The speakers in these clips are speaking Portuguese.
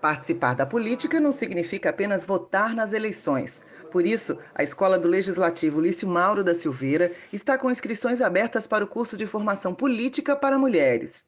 Participar da política não significa apenas votar nas eleições. Por isso, a Escola do Legislativo Lício Mauro da Silveira está com inscrições abertas para o curso de formação política para mulheres.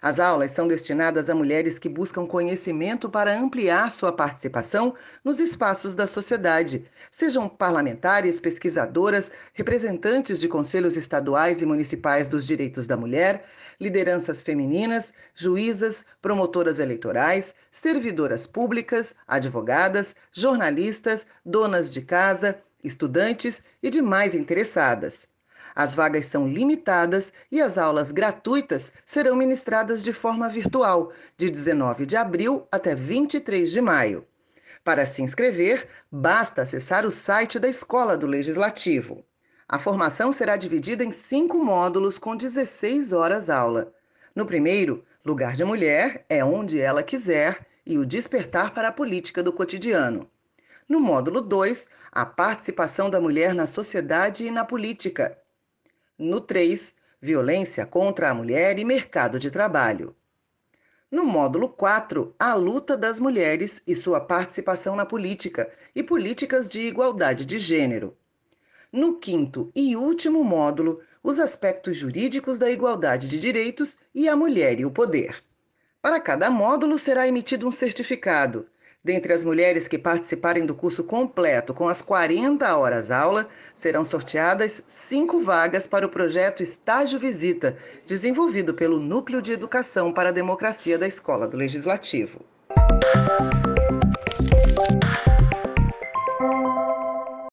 As aulas são destinadas a mulheres que buscam conhecimento para ampliar sua participação nos espaços da sociedade, sejam parlamentares, pesquisadoras, representantes de conselhos estaduais e municipais dos direitos da mulher, lideranças femininas, juízas, promotoras eleitorais, servidoras públicas, advogadas, jornalistas, donas de casa, estudantes e demais interessadas. As vagas são limitadas e as aulas gratuitas serão ministradas de forma virtual, de 19 de abril até 23 de maio. Para se inscrever, basta acessar o site da Escola do Legislativo. A formação será dividida em cinco módulos com 16 horas aula. No primeiro, Lugar de Mulher é onde ela quiser e o despertar para a política do cotidiano. No módulo 2, a participação da mulher na sociedade e na política. No 3, violência contra a mulher e mercado de trabalho. No módulo 4, a luta das mulheres e sua participação na política e políticas de igualdade de gênero. No quinto e último módulo, os aspectos jurídicos da igualdade de direitos e a mulher e o poder. Para cada módulo será emitido um certificado, Dentre as mulheres que participarem do curso completo com as 40 horas aula, serão sorteadas cinco vagas para o projeto Estágio Visita, desenvolvido pelo Núcleo de Educação para a Democracia da Escola do Legislativo.